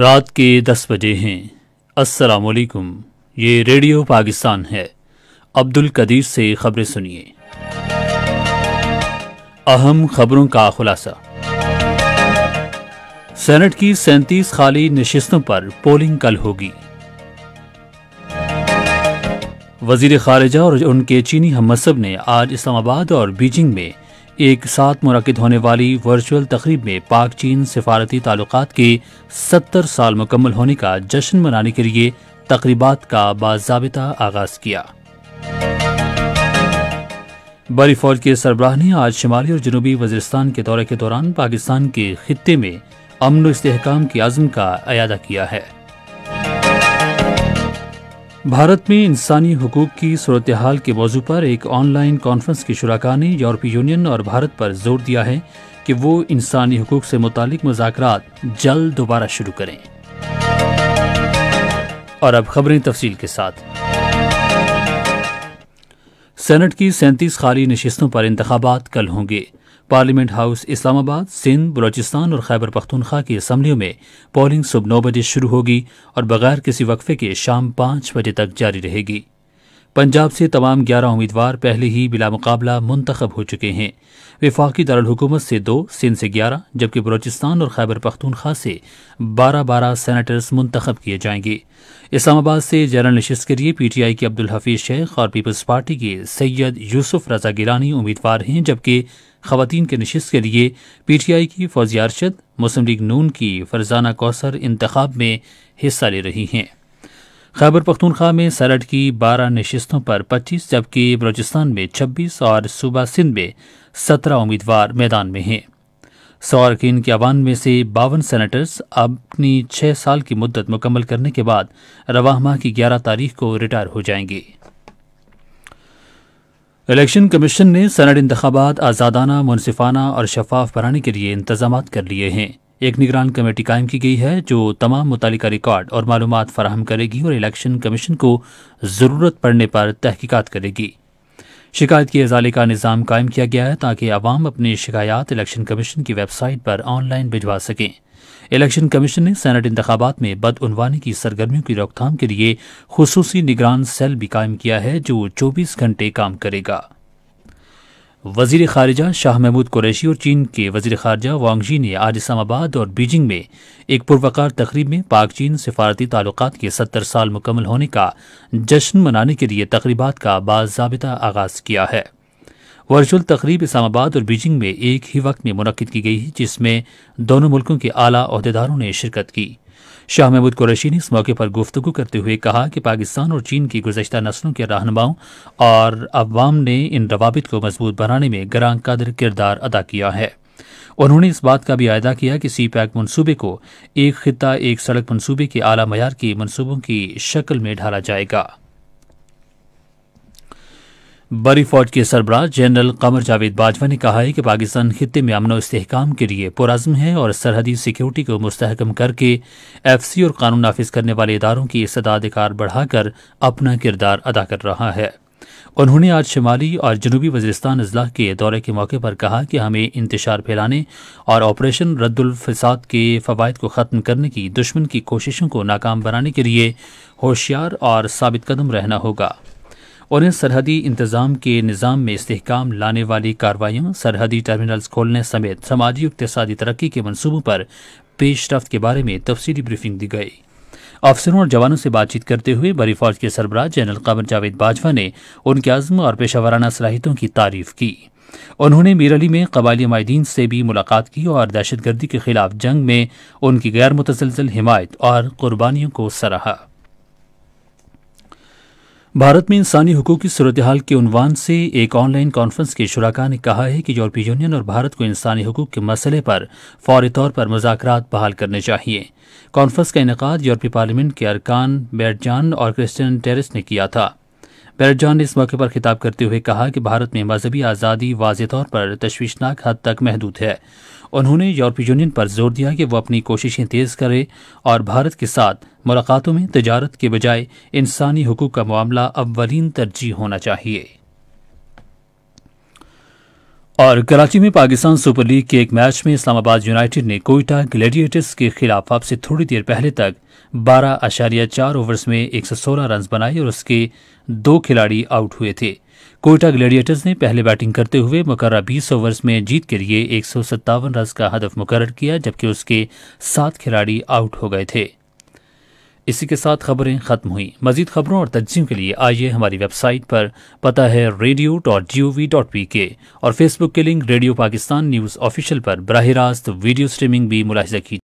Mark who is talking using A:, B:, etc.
A: रात के दस बजे हैं अस्सलाम वालेकुम ये रेडियो पाकिस्तान है अब्दुल कदीर से खबरें सुनिए अहम खबरों का खुलासा सेनेट की सैंतीस खाली नशस्तों पर पोलिंग कल होगी वजीर खारजा और उनके चीनी हम ने आज इस्लामाबाद और बीजिंग में एक साथ मुनद होने वाली वर्चुअल तकरीब में पाक चीन सिफारती ताल्लुक के सत्तर साल मुकम्मल होने का जश्न मनाने के लिए तकरीबा का बाबा आगाज किया बड़ी फौज के सरबराह ने आज शुमाली और जनूबी वजरस्तान के दौरे के दौरान पाकिस्तान के खत्े में अमन इसकाम के आज़म का अदा किया है भारत में इंसानी हकूक की सूरत हाल के मौजू पर एक ऑनलाइन कॉन्फ्रेंस की शुरा ने यूरोपीय यूनियन और भारत पर जोर दिया है कि वो इंसानी हकूक से मुतालिक मुजाकर जल्द दोबारा शुरू करें और अब खबरें तफसील के साथ सेनेट की सैंतीस खाली नशस्तों पर इंतबात कल होंगे पार्लियामेंट हाउस इस्लामाबाद सिंध बलोचिस्तान और खैबर पख्तूनख्वा की असम्बलियों में पोलिंग सुबह नौ बजे शुरू होगी और बगैर किसी वक्फे के शाम पांच बजे तक जारी रहेगी पंजाब से तमाम ग्यारह उम्मीदवार पहले ही बिला मुकाबला मुंतखब हो चुके हैं विफाकी दारकूमत से दो सिंध से ग्यारह जबकि बलोचिस्तान और खैबर पख्तनखा से बारह बारह सेनेटर्स मुंतखब किए जाएंगे इस्लामाबाद से जनरल नशस्त के लिए पीटीआई के अब्दुल हफीज शेख और पीपल्स पार्टी के सैयद यूसुफ रजा गिलानी उम्मीदवार हैं जबकि खातन के नशस्त के लिए पी टी आई की फौजी अरशद मुस्लिम लीग नून की फरजाना कौसर इंतखब में हिस्सा ले रही हैं खैबर पख्तूनख्वा में सरड की बारह नशस्तों पर पच्चीस जबकि बलोचिस्तान में छब्बीस और सूबा सिंध में सत्रह उम्मीदवार मैदान में हैं सौरकिन के अवान में से बावन सेनेटर्स अपनी छह साल की मुद्दत मुकम्मल करने के बाद रवाह माह की ग्यारह तारीख को रिटायर हो जाएंगे इलेक्शन कमीशन ने सनड इंतबात आज़ादाना मुनसिफाना और शफाफ बनाने के लिए इंतजाम कर लिए हैं एक निगरान कमेटी कायम की गई है जो तमाम मुतल रिकॉर्ड और मालूम फराहम करेगी और इलेक्शन कमीशन को ज़रूरत पड़ने पर तहकीक़त करेगी शिकायत की अजाले का निज़ाम कायम किया गया है ताकि आवाम अपनी शिकायत इलेक्शन कमीशन की वेबसाइट पर ऑनलाइन भिजवा सकें इलेक्शन कमीशन ने सैनट इंतबात में बदउनवानी की सरगर्मियों की रोकथाम के लिए खसूसी निगरान सेल भी कायम किया है जो चौबीस घंटे काम करेगा वजीर खारजा शाह महमूद कुरैशी और चीन के वजीर खारजा वांगजी ने आज इस्लामाबाद और बीजिंग में एक पुरवकार तकरीब में पाक चीन सिफारती ताल्लुक के सत्तर साल मुकम्मल होने का जश्न मनाने के लिए तकरीबा का बाबा आगाज़ किया है वर्चुअल तकरीब इस्लामाबाद और बीजिंग में एक ही वक्त में मुनद की गई जिसमें दोनों मुल्कों के आला अहदेदारों ने शिरकत की शाह महमूद कुरैशी ने इस मौके पर गुफ्तू करते हुए कहा कि पाकिस्तान और चीन की गुजशत नस्लों के रहनुमाओं और अवाम ने इन रवाबित को मजबूत बनाने में ग्रां कदर किरदार अदा किया है उन्होंने इस बात का भी आयदा किया कि सी पैक मनसूबे को एक खिता एक सड़क मनसूबे के आला मैार के मनसूबों की शक्ल में ढाला जाएगा बरी फौज के सरबराह जनरल कमर जावेद बाजवा ने कहा है कि पाकिस्तान खत्े में अमन इस्तेकाम के लिए पुरज़म है और सरहदी सिक्योरिटी को मुस्तकम करके एफ सी और कानून नाफिज करने वाले इदारों की सदाधिकार बढ़ाकर अपना किरदार अदा कर रहा है उन्होंने आज शिमाली और जनूबी वजरिस्तान अजला के दौरे के मौके पर कहा कि हमें इंतजार फैलाने और ऑपरेशन रद्दुलफसाद के फ़वाद को ख़त्म करने की दुश्मन की कोशिशों को नाकाम बनाने के लिए होशियार और साबित कदम रहना होगा और इन सरहदी इंतजाम के निज़ाम में इसकाम लाने वाली कार्रवाइयों सरहदी टर्मिनल्स खोलने समेत समाजी इकतसादी तरक्की के मनसूबों पर पेशरफ्त के बारे में तफसली ब्रीफिंग दी गई अफसरों और जवानों से बातचीत करते हुए बड़ी फौज के सरबराह जनरल कमर जावेद बाजवा ने उनके आजम और पेशावराना सलाहितों की तारीफ की उन्होंने मीरली में कबाली माहदीन से भी मुलाकात की और दहशतगर्दी के खिलाफ जंग में उनकी गैर मुतसलसल हिमायत और कुर्बानियों को सराहा भारत में इंसानी हकूक की सूरत हाल के उनवान से एक ऑनलाइन कॉन्फ्रेंस के शुरा ने कहा है कि यूरोपीय यूनियन और भारत को इंसानी हकूक के मसले पर फौरी तौर पर मुजाकर बहाल करने चाहिए कॉन्फ्रेंस का इनका यूरोपीय पार्लियामेंट के अरकान बैरजान और क्रिस्टियन टेरिस ने किया था बैरजान ने इस मौके पर खिताब करते हुए कहा कि भारत में मजहबी आज़ादी वाज तौर पर तशवीशनाक हद तक महदूद है उन्होंने यूरोपीय यूनियन पर जोर दिया कि वह अपनी कोशिशें तेज़ करे और भारत के साथ मुलाकातों में तजारत के बजाय इंसानी हकूक का मामला अवलिन तरजीह होना चाहिए और कराची में पाकिस्तान सुपर लीग के एक मैच में इस्लामाबाद यूनाइटेड ने कोयटा ग्लेडिएटर्स के खिलाफ आपसे थोड़ी देर पहले तक बारह अशारिया चार ओवर्स में एक सौ सोलह रन बनाए और उसके दो खिलाड़ी आउट हुए थे कोयटा ग्लेडिएटर्स ने पहले बैटिंग करते हुए मुकर्रा बीस ओवर्स में जीत के लिए एक सौ सत्तावन रन का हदफ मुकर किया जबकि उसके सात खिलाड़ी आउट हो गए थे इसी के साथ खबरें ख़त्म हुई मजीद खबरों और तजियों के लिए आइए हमारी वेबसाइट पर पता है radio dot G O V dot P K और फेसबुक के link radio Pakistan news official पर बरह रास्त वीडियो स्ट्रीमिंग भी मुलाहजा की